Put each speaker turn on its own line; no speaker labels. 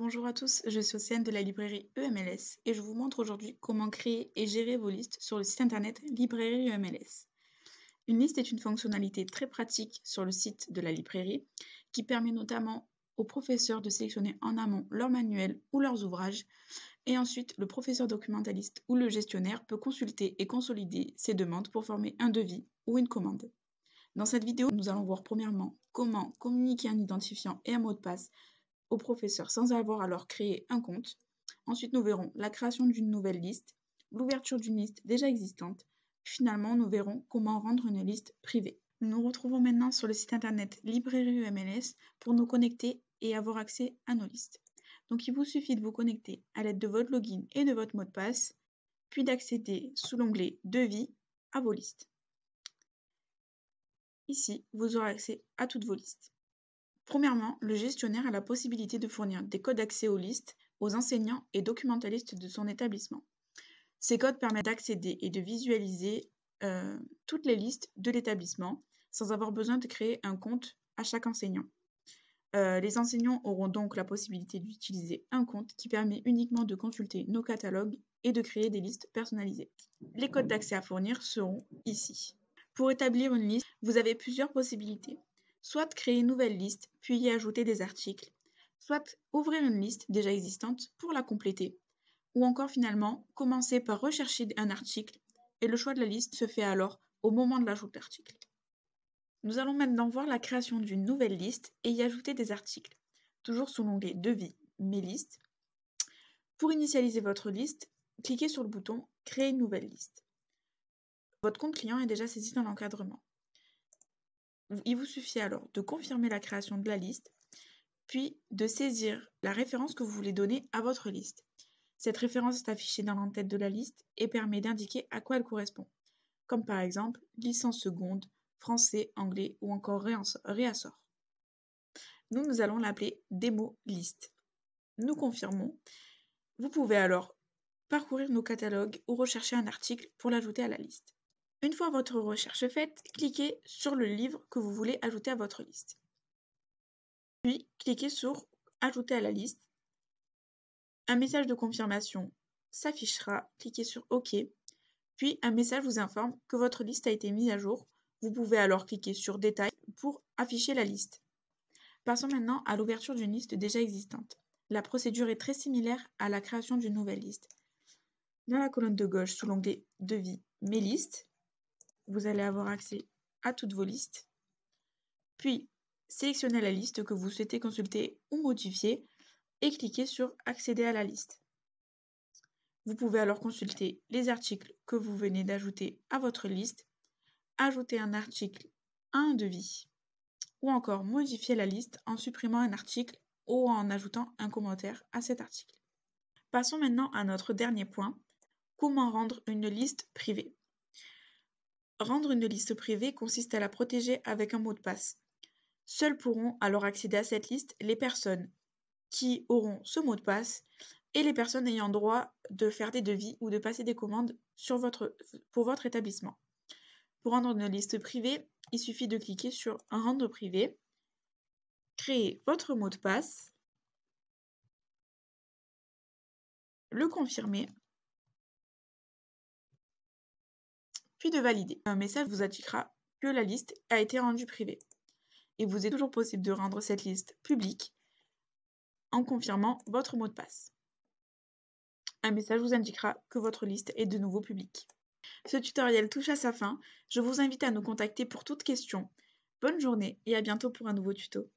Bonjour à tous, je suis Océane de la librairie EMLS et je vous montre aujourd'hui comment créer et gérer vos listes sur le site internet Librairie EMLS. Une liste est une fonctionnalité très pratique sur le site de la librairie qui permet notamment aux professeurs de sélectionner en amont leurs manuels ou leurs ouvrages et ensuite le professeur documentaliste ou le gestionnaire peut consulter et consolider ses demandes pour former un devis ou une commande. Dans cette vidéo, nous allons voir premièrement comment communiquer un identifiant et un mot de passe aux professeurs sans avoir alors créé un compte. Ensuite, nous verrons la création d'une nouvelle liste, l'ouverture d'une liste déjà existante. Finalement, nous verrons comment rendre une liste privée. Nous nous retrouvons maintenant sur le site internet Librairie MLS pour nous connecter et avoir accès à nos listes. Donc il vous suffit de vous connecter à l'aide de votre login et de votre mot de passe, puis d'accéder sous l'onglet Devis à vos listes. Ici, vous aurez accès à toutes vos listes. Premièrement, le gestionnaire a la possibilité de fournir des codes d'accès aux listes, aux enseignants et documentalistes de son établissement. Ces codes permettent d'accéder et de visualiser euh, toutes les listes de l'établissement sans avoir besoin de créer un compte à chaque enseignant. Euh, les enseignants auront donc la possibilité d'utiliser un compte qui permet uniquement de consulter nos catalogues et de créer des listes personnalisées. Les codes d'accès à fournir seront ici. Pour établir une liste, vous avez plusieurs possibilités soit créer une nouvelle liste, puis y ajouter des articles, soit ouvrir une liste déjà existante pour la compléter, ou encore finalement commencer par rechercher un article, et le choix de la liste se fait alors au moment de l'ajout de l'article. Nous allons maintenant voir la création d'une nouvelle liste et y ajouter des articles, toujours sous l'onglet Devis, Mes listes. Pour initialiser votre liste, cliquez sur le bouton Créer une nouvelle liste. Votre compte client est déjà saisi dans l'encadrement. Il vous suffit alors de confirmer la création de la liste, puis de saisir la référence que vous voulez donner à votre liste. Cette référence est affichée dans l'entête de la liste et permet d'indiquer à quoi elle correspond, comme par exemple licence seconde, français, anglais ou encore réassort. Nous, nous allons l'appeler démo liste. Nous confirmons. Vous pouvez alors parcourir nos catalogues ou rechercher un article pour l'ajouter à la liste. Une fois votre recherche faite, cliquez sur le livre que vous voulez ajouter à votre liste. Puis, cliquez sur Ajouter à la liste. Un message de confirmation s'affichera. Cliquez sur OK. Puis, un message vous informe que votre liste a été mise à jour. Vous pouvez alors cliquer sur Détails pour afficher la liste. Passons maintenant à l'ouverture d'une liste déjà existante. La procédure est très similaire à la création d'une nouvelle liste. Dans la colonne de gauche, sous l'onglet Devis, Mes listes, vous allez avoir accès à toutes vos listes. Puis, sélectionnez la liste que vous souhaitez consulter ou modifier et cliquez sur Accéder à la liste. Vous pouvez alors consulter les articles que vous venez d'ajouter à votre liste, ajouter un article à un devis, ou encore modifier la liste en supprimant un article ou en ajoutant un commentaire à cet article. Passons maintenant à notre dernier point, comment rendre une liste privée. Rendre une liste privée consiste à la protéger avec un mot de passe. Seules pourront alors accéder à cette liste les personnes qui auront ce mot de passe et les personnes ayant droit de faire des devis ou de passer des commandes pour votre établissement. Pour rendre une liste privée, il suffit de cliquer sur Rendre privé, créer votre mot de passe, le confirmer puis de valider. Un message vous indiquera que la liste a été rendue privée. Et vous est toujours possible de rendre cette liste publique en confirmant votre mot de passe. Un message vous indiquera que votre liste est de nouveau publique. Ce tutoriel touche à sa fin. Je vous invite à nous contacter pour toute question. Bonne journée et à bientôt pour un nouveau tuto.